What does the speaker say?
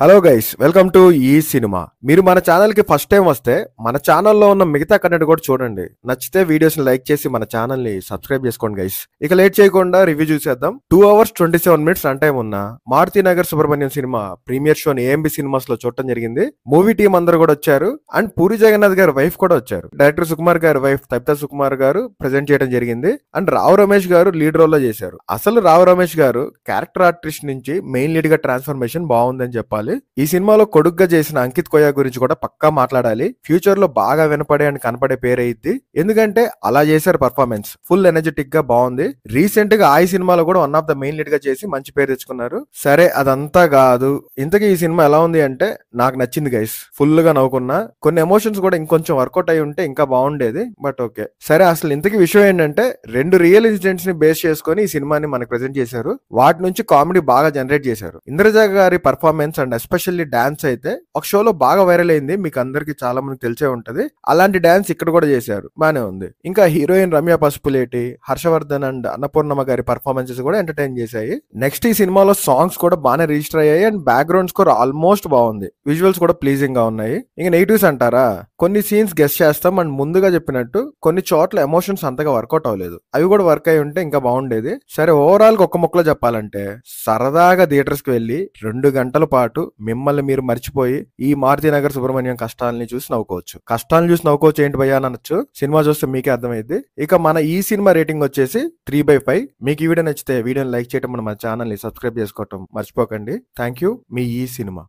hello guys welcome to ఈ cinema మీరు మన ఛానల్కి ఫస్ట్ టైం వస్తే మన ఛానల్లో ఉన్న మిగతా కంటెంట్ కూడా చూడండి నచ్చితే వీడియోస్ని లైక్ చేసి మన ఛానల్ని సబ్స్క్రైబ్ చేసుకోండి గైస్ ఇక లేట్ చేయకుండా రివ్యూ చూసేద్దాం two hours twenty seven minutes అంటే ఉన్న మారుతి నగర్ సుబ్రహ్మణ్యం సినిమా ప్రీమియర్ షోని ఏఎంబి సినిమాస్ లో చూడటం జరిగింది మూవీ టీం అందరూ కూడా వచ్చారు అండ్ పూరి జగన్నాథ్ గారి వైఫ్ కూడా వచ్చారు డైరెక్టర్ సుకుమార్ గారి వైఫ్ తబితా సుకుమార్ గారు ప్రజెంట్ చేయడం జరిగింది అండ్ రావు రమేష్ గారు లీడ్ రోల్లో చేశారు అసలు రావు రమేష్ గారు క్యారెక్టర్ ఆర్టిస్ట్ నుంచి మెయిన్ లీడ్ గా ట్రాన్స్ఫర్మేషన్ బాగుందని చెప్పాలి చెప్పాలి ఈ సినిమాలో కొడుగ్గా చేసిన అంకిత్ కొయ్య గురించి కూడా పక్కా మాట్లాడాలి ఫ్యూచర్ లో బాగా వినపడే అని కనపడే పేరైద్ది ఎందుకంటే అలా చేశారు పర్ఫార్మెన్స్ ఫుల్ ఎనర్జెటిక్ గా బాగుంది రీసెంట్ గా ఆ సినిమాలో కూడా one of the main lead గా చేసి మంచి పేరు తెచ్చుకున్నారు సరే అదంతా కాదు ఇంతకీ ఈ సినిమా ఎలా ఉంది అంటే నాకు నచ్చింది గైస్ ఫుల్ గా నవ్వుకున్నా కొన్ని ఎమోషన్స్ కూడా ఇంకొంచెం వర్కౌట్ అయి ఉంటే ఇంకా బాగుండేది బట్ ఓకే సరే అసలు ఇంతకీ విషయం ఏంటంటే రెండు రియల్ ఇన్సిడెంట్స్ ని బేస్ చేసుకుని ఈ సినిమాని మనకు ప్రెజెంట్ చేశారు వాటి నుంచి కామెడీ బాగా జనరేట్ చేశారు ఇంద్రజాగ గారి పర్ఫార్మెన్స్ అండ్ ఎస్పెషల్లీ డాన్స్ అయితే ఒక షోలో బాగా వైరల్ అయింది మీకు అందరికి చాలా మంది తెలిసే ఉంటది అలాంటి డాన్స్ ఇక్కడ కూడా చేశారు బానే ఉంది ఇంకా హీరోయిన్ రమ్య పసుపులేటి హర్షవర్ధన్ అండ్ అన్నపూర్ణమ్మ గారి పర్ఫార్మెన్సెస్ కూడా ఎంటర్టైన్ చేశాయి నెక్స్ట్ ఈ సినిమాలో సాంగ్స్ కూడా బాగానే రిజిస్టర్ అయ్యాయి అండ్ బ్యాక్గ్రౌండ్ స్కోర్ ఆల్మోస్ట్ బాగుంది విజువల్స్ కూడా ప్లీజింగ్ గా ఉన్నాయి ఇంకా నెగిటివ్స్ అంటారా కొన్ని సీన్స్ గెస్ట్ చేస్తాం అండ్ ముందుగా చెప్పినట్టు కొన్ని చోట్ల ఎమోషన్స్ అంతగా వర్కౌట్ అవ్వలేదు అవి కూడా వర్క్ అయి ఉంటే ఇంకా బాగుండేది సరే ఓవరాల్ ఒక్క ముక్కలో చెప్పాలంటే సరదాగా థియేటర్స్ కి వెళ్ళి రెండు గంటల పాటు మిమ్మల్ని మీరు మర్చిపోయి ఈ మారుతినగర్ సుబ్రహ్మణ్యం కష్టాలని చూసి నవ్వుకోవచ్చు కష్టాలను చూసి నవ్వుకోవచ్చు ఏంటి భయ్యా అనొచ్చు సినిమా చూస్తే మీకే అర్థమైంది ఇక మన ఈ సినిమా రేటింగ్ వచ్చేసి త్రీ బై ఫైవ్ మీకు ఈ వీడియో నచ్చితే వీడియోని లైక్ చేయడం మన ఛానల్ని సబ్స్క్రైబ్ చేసుకోవటం మర్చిపోకండి థ్యాంక్ యూ మీ ఈ సినిమా